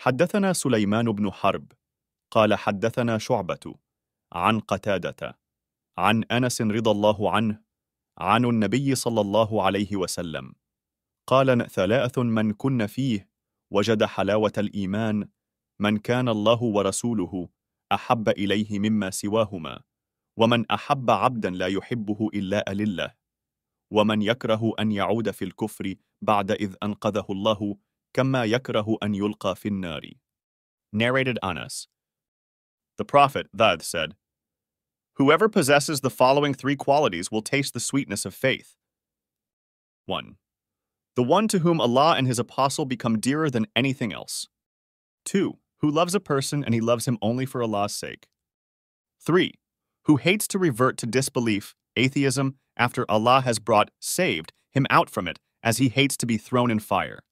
حدثنا سليمان بن حرب قال حدثنا شعبة عن قتادة عن أنس رضى الله عنه عن النبي صلى الله عليه وسلم قال ثلاث من كن فيه وجد حلاوة الإيمان من كان الله ورسوله أحب إليه مما سواهما ومن أحب عبدا لا يحبه إلا ألله ومن يكره أن يعود في الكفر بعد إذ أنقذه الله كما يكره أن يلقى في النار. Narrated Anas. The Prophet, Dhad, said, Whoever possesses the following three qualities will taste the sweetness of faith. 1. The one to whom Allah and His Apostle become dearer than anything else. 2. Who loves a person and he loves him only for Allah's sake. 3. Who hates to revert to disbelief, atheism, after Allah has brought, saved, him out from it, as he hates to be thrown in fire.